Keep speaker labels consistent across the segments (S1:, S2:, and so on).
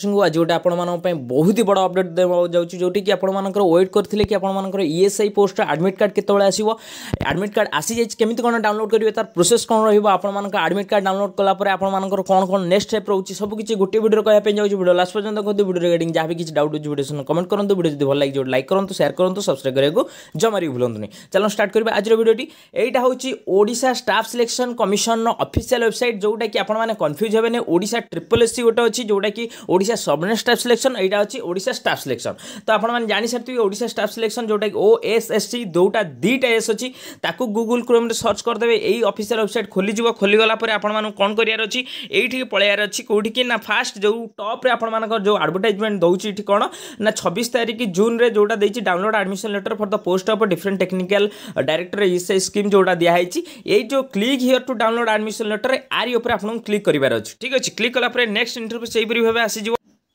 S1: ସମସ୍ତଙ୍କୁ ଆଜି ଗୋଟେ ଆପଣମାନଙ୍କ ପାଇଁ ବହୁତ ବଡ଼ ଅପଡ଼େଟ୍ ଦେବାକୁ ଯାଉଛି ଯେଉଁଠିକି ଆପଣମାନଙ୍କର ୱେଟ୍ କରିଥିଲେ କି ଆପଣମାନଙ୍କର ଇଏସ୍ଆଇ ପୋଷ୍ଟର ଆଡ଼ମିଟ୍ କାର୍ଡ଼ କେତେବେଳେ ଆସିବ ଆଡ଼ମିଟ୍ କାର୍ଡ଼ ଆସିଯାଇଛି କେମିତି କ'ଣ ଡାଉନଲୋଡ଼ କରିବେ ତାର ପ୍ରୋସେସ୍ କ'ଣ ରହିବ ଆପଣମାନଙ୍କ ଆଡ଼ମିଟ୍ କାର୍ଡ଼ ଡାଉନଲୋଡ଼ କଲା ପରେ ଆପଣମାନଙ୍କର କ'ଣ କ'ଣ ନେକ୍ସଟ ଷ୍ଟେପ୍ ରହୁଛି ସବୁ କିଛି ଗୋଟେ ଭିଡ଼ିଓ କହିବା ପାଇଁ ଯାଉଛି ଭିଡ଼ିଓ ଲାଷ୍ଟ ପର୍ଯ୍ୟନ୍ତ କୁହନ୍ତୁ ଭିଡ଼ିଓ ରିଗାର୍ଡିଂ ଯାହା ବି କିଛି ଡାଉଟ୍ ହେଉଛି ଭିଡ଼ିଓ ସହ କମେଣ୍ଟ କରନ୍ତୁ ଭିଡ଼ିଓ ଯଦି ଭଲ ଲାଗିଯିବ ଲାଇକ୍ କରନ୍ତୁ ସେୟାର କରନ୍ତୁ ସବସ୍କ୍ରାଇବ୍ କରିବାକୁ ଜମାରି ଭୁଲନ୍ତୁନି ଚାଲନ୍ତୁ ଷ୍ଟାର୍ଟ କରିବା ଆଜିର ଭିଡ଼ିଓଟି ଏଇଟା ହେଉଛି ଓଡ଼ିଶା ଷ୍ଟାଫ୍ ସିଲେକ୍ସନ୍ କମିଶନର ଅଫିସିଆଲ୍ ୱେବସାଇଟ୍ ଯେଉଁଟାକି ଆପଣମାନେ କନଫ୍ୟୁଜ୍ ହେବେନି ଓଡ଼ିଶା ଟ୍ରିପଲ୍ ଏସ୍ ସି ଗୋଟେ ଅଛି ଯେଉଁଟାକି Odisha Odisha subordinate staff selection এইটা হচ্ছে ওড়িশা স্টাফ সিলেকশন তো আপনার জাঁসারিবে ওড়িশা স্টাফ সিলেকশন যেটা ও এস এস টি দুটা দুইটা এস অছি তাকে গুগল ক্রোমে সর্চ করেদেবে এই অফিসিয়াল ওয়েবসাইট খোলিযোগ খোলিগলা পরে আপনার কম করার অছি এইটিকে পড়াইবার অছি কোটিকি না ফার্স্ট যে টপ্রে আপনার যে আডভর্টাইজমেন্ট দৌছি এটি কোণ না ছবিশ তারিখ জুন্রে যেটা দিয়েছি download admission letter for the post of different technical director ESI scheme যেটা দিয়াহৈছি এই যে click here to download admission letter আরি উপরে আপনার ক্লিক করবার অছি ঠিক আছে ক্লিক কলাপরে নেক্সট ইন্টরভিউ সেইপরি ভাবে আসিযোগ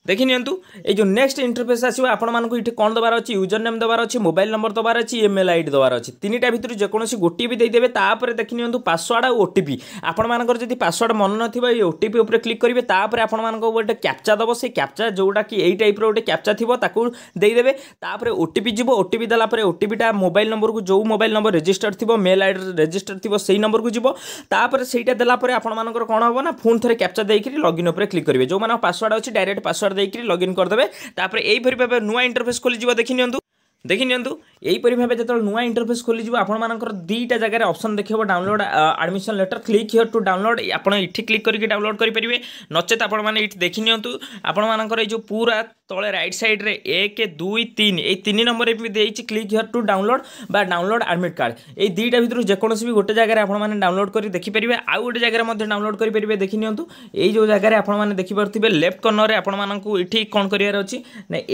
S1: দেখি নিয়ন্তু এই যে নেক্সট ইন্টরফেস আসবে আপনার এটি কম দেবার অনেক ইউজর নেম দেবার অনেক মোবাইল নম্বর দেবার অনেক ইমেল আইডি দেবার অনেক তিনটা ভিতর যেকোন গোটি বি দিয়ে তাপরে দেখি নিয়ন্তু পাসওয়ার্ড আর ওটিপি আপনার যদি পাসওয়ার্ড মনে নথিব এই ওটিপি উপরে ক্লিক করবে তাপরে আপনার গোটে ক্যাপচা দেব সেই ক্যাপচা যেটা কি এই টাইপর গোটে ক্যাপচা থাকবে তাকে দিয়ে তাপরে ওটিপি যাব ওটিপি দেলাপরে ওটিপিটা মোবাইল নম্বরক যে মোবাইল নম্বর রেজিষ্টর থাকবে মেল আইডি রেজিষ্টর থাকবে সেই নম্বরক যাব তাপরে সেইটা দেলাপরে আপনার কোণ হব না পুঁ থে ক্যাপচা দিয়ে লগইন উপরে ক্লিক করবে যে পাসওয়ার্ড অনেক ডাইরেক্ট পাসওয়ার্ড ପାସୱାର୍ଡ଼ ଦେଇକି ଲଗ୍ଇନ୍ କରିଦେବେ ତାପରେ ଏଇପରି ଭାବେ ନୂଆ ଇଣ୍ଟରଫେସ୍ ଖୋଲିଯିବ ଦେଖିନିଅନ୍ତୁ দেখি নিয়ন্তু এইপরি ভাবে যেত নূয়া ইন্টরফেস খোলিযোগ আপনার দুইটা জায়গায় অপসন দেখব download admission letter click here to download আপনার এটি ক্লিক করি ডাউনলোড করে পেবে নচেত আপনার এটি দেখি নিয়ন্তু আপনার এই যে পুরা তলে রাইট সাইড্রে এক দুই তিন এই তিন নম্বর দিয়েছি ক্লিক হিয়ার টু ডাউনলোড বা ডাউনলোড আডমিট কার্ড এই দুইটা ভিতর যেকোন গোটে জায়গায় আপনার ডাউনলোড করে দেখিপারে আউ গোটে জায়গায় ডাউনলোড করে পেবে দেখি নিয়ন্তু এই যে জায়গায় আপনার দেখিপারে লেফ্ট কর্নরে আপনার এটি কম করবার অ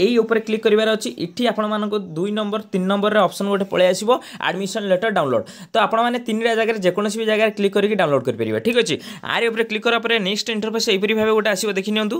S1: এই উপরে ক্লিক করবার অ এটি আপনার দুই নম্বর তিন নম্বরের অপসন গোটে পড়ে আসব আডমিশন লেটর ডাউনলোড তো আপনার তিনটা জায়গায় যেকোন বি জায়গায় ক্লিক করি ডাউনলোড করে ঠিক আছে আরে উপরে ক্লিক করার পরে নেক্সট ইন্টরফেস এইপরি ভাবে গোটে আসবে দেখি নিউ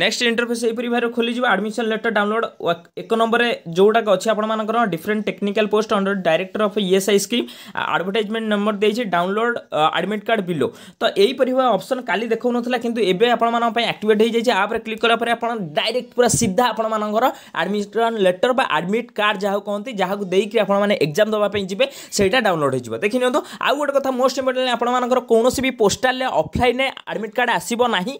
S1: ନେକ୍ସଟ ଇଣ୍ଟରଫେସ୍ ଏହିପରି ଭାବରେ ଖୋଲିଯିବ ଆଡ଼ମିସନ୍ ଲେଟର ଡାଉନଲୋଡ଼ ଏକ ନମ୍ବରରେ ଯେଉଁଟାକ ଅଛି ଆପଣମାନଙ୍କର different technical post under director of ESI scheme advertisement number ଦେଇଛି ଡାଉନଲୋଡ଼ ଆଡ଼ମିଟ୍ କାର୍ଡ଼ ବିଲୋ ତ ଏହିପରି ଭାବେ ଅପସନ୍ କାଲି ଦେଖାଉନଥିଲା କିନ୍ତୁ ଏବେ ଆପଣମାନଙ୍କ ପାଇଁ ଆକ୍ଟିଭେଟ୍ ହୋଇଯାଇଛି ଆପ୍ରେ କ୍ଲିକ୍ କଲା ପରେ ଆପଣ ଡାଇରେକ୍ଟ ପୁରା ସିଧା ଆପଣମାନଙ୍କର ଆଡ଼ମିସନ୍ ଲେଟର ବା ଆଡ଼ମିଟ୍ କାର୍ଡ଼ ଯାହାକୁ କହନ୍ତି ଯାହାକୁ ଦେଇକି ଆପଣମାନେ ଏକ୍ଜାମ୍ ଦେବା ପାଇଁ ଯିବେ ସେଇଟା ଡାଉନଲୋଡ଼ ହୋଇଯିବ ଦେଖିନିଅନ୍ତୁ ଆଉ ଗୋଟେ କଥା ମୋଷ୍ଟ ଇମ୍ପୋର୍ଟାଣ୍ଟ ଆପଣମାନଙ୍କର କୌଣସି ବି ପୋଷ୍ଟାଲରେ ଅଫ୍ଲାଇନ୍ରେ ଆଡ଼ମିଟ୍ କାର୍ଡ଼ ଆସିବ ନାହିଁ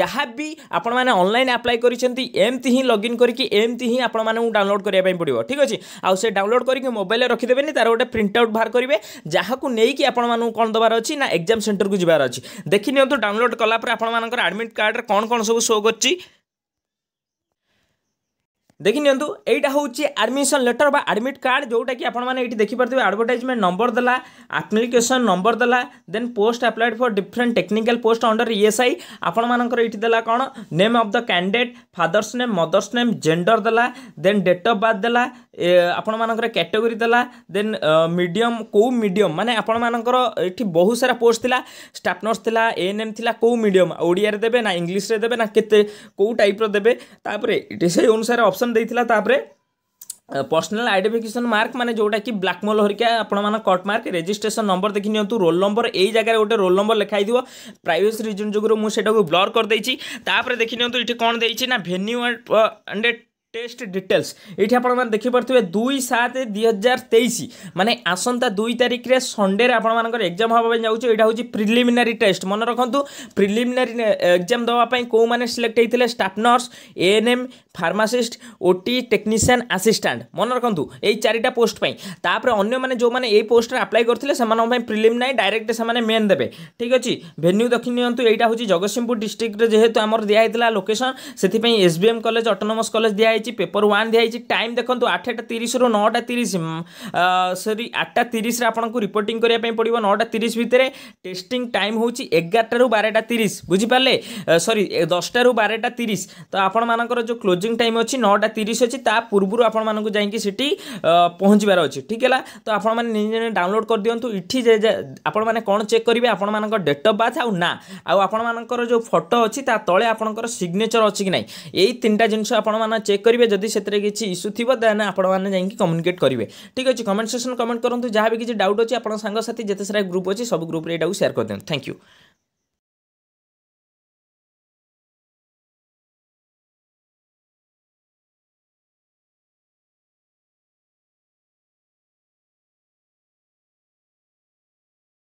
S1: ଯାହା ବି ଆପଣମାନେ অনলাইন আপ্লাই করেছেন এমতি হি লগইন করিকি এমতি হি আপনার ডাউনলোড করা পড়ব ঠিক আছে আছে ডাউনলোড করিকি মোবাইলে রখিদেবে তার গোটে প্রিন্ট আউট বাহার করবে যাকে নেই আপনার কম দেবার অ না এক্সাম সেটর কু যাবার অ দেখি নিউ ডাউনলোড কলাপরে আপনার আডমিট কার্ডে কম কম সব শো করছি দেখি নিয়ন্তু এইটা হচ্ছে আডমিশন লেটর বা আডমিট কার্ড যেটা কি আপনার এটি দেখিপারে আডভর্টাইজমেন্ট নম্বর দেলা আপ্লিকেসন নম্বর দেলা then post applied for different technical post under ESI আপনার এটি দেলা কোণ name of the candidate father's name mother's name gender দেলা দেন ডেট অফ বার্থ দেলা ଆପଣମାନଙ୍କର କ୍ୟାଟେଗୋରୀ ଦେଲା ଦେନ୍ ମିଡ଼ିୟମ୍ କେଉଁ ମିଡ଼ିୟମ୍ ମାନେ ଆପଣମାନଙ୍କର ଏଠି ବହୁତ ସାରା ପୋଷ୍ଟ ଥିଲା ଷ୍ଟାଫ୍ ନର୍ସ ଥିଲା ଏନ୍ ଏମ୍ ଥିଲା କେଉଁ ମିଡ଼ିୟମ୍ ଓଡ଼ିଆରେ ଦେବେ ନା ଇଂଲିଶରେ ଦେବେ ନା କେତେ କେଉଁ ଟାଇପ୍ର ଦେବେ ତାପରେ ସେଇ ଅନୁସାରେ ଅପସନ୍ ଦେଇଥିଲା ତାପରେ ପର୍ସନାଲ୍ ଆଇଡେଣ୍ଟିଫିକେସନ୍ ମାର୍କ ମାନେ ଯେଉଁଟାକି ବ୍ଲାକ୍ମଲ୍ ହରିକା ଆପଣମାନଙ୍କ କଟ୍ ମାର୍କ ରେଜିଷ୍ଟ୍ରେସନ୍ ନମ୍ବର ଦେଖି ନିଅନ୍ତୁ ରୋଲ ନମ୍ବର ଏଇ ଜାଗାରେ ଗୋଟେ ରୋଲ୍ ନମ୍ବର ଲେଖା ହେଇଥିବ ପ୍ରାଇଭେସି ରିଜନ୍ ଯୋଗୁଁ ମୁଁ ସେଇଟାକୁ ବ୍ଲର୍ କରିଦେଇଛି ତାପରେ ଦେଖି ନିଅନ୍ତୁ ଏଠି କ'ଣ ଦେଇଛି ନା venue and and test details এইটি আপনার দেখিপারে দুই সাত দুই হাজার তেইশ মানে আসন্তা দুই তারিখে সন্ডে আপনার এক্জাম হওয়া যাচ্ছে এটা হচ্ছে প্রিলিমিনারি টেস্ট মনে রাখতু প্রিলিমিনারি এক্জাম দেওয়া কেউ মানে সিলেক্ট হয়েছিল staff nurse ANM pharmacist OT technician assistant মনে রাখতু এই চারিটা পোস্ট পাই তাপরে অন্য মানে যে এই পোস্টরে আপ্লাই করলে সে প্রিলিমিনারি ডাইরেক্ট সে মেন দেবে ঠিক আছে ভেন্যু দেখি নিহতু এইটা হচ্ছে জগৎসিংহপুর ডিস্ট্রিক্টরে যেহেতু আমার দিয়া হয়েছিল লোকেসন সেপাই এসবিএম কলেজ অটোনমস কলেজ দিয়া হয়েছে দিয়েছি পেপর ওয়ান দিয়েছি টাইম দেখুন আঠটা তিরিশরু নটা তিরিশ সরি আটটা তিরিশে আপনার রিপোর্টিং করা পড়ব নটা তিরিশ ভিতরে টেস্টিং টাইম হচ্ছে এগারটার বারোটা তিরিশ বুঝিপারে সরি দশটার বারোটা তিরিশ তো আপনার যে ক্লোজিং টাইম অছি নটা তিরিশ অছি তা পূর্ব আপনার যাই সেটি পৌঁছবার অছি ঠিক হল তো আপনার নিজে ডাউনলোড করে দিও ইটি আপনার কোণ চেক করবে আপনার ডেট অফ বার্ଥ আউ না আউ আপনার যে ফটো অছি তা তলে আপনার সিগনেচর অছি কি না এই তিনটা জিনিস আপনার চেক করবে କରିବେ ଯଦି ସେଥିରେ କିଛି ଇସ୍ୟୁ ଥିବ ଦେନ୍ ଆପଣମାନେ ଯାଇକି କମ୍ୟୁନିକେଟ୍ କରିବେ ଠିକ୍ ଅଛି କମେଣ୍ଟ ସେକ୍ସନ୍ କମେଣ୍ଟ କରନ୍ତୁ ଯାହା ବି କିଛି ଡାଉଟ୍ ଅଛି ଆପଣଙ୍କ ସାଙ୍ଗସାଥି ଯେତେ ସାରା ଗ୍ରୁପ୍ ଅଛି ସବୁ ଗ୍ରୁପ୍ରେ ଏଇଟାକୁ ସେୟାର କରିଦିଅନ୍ତୁ ଥ୍ୟାଙ୍କ ୟୁ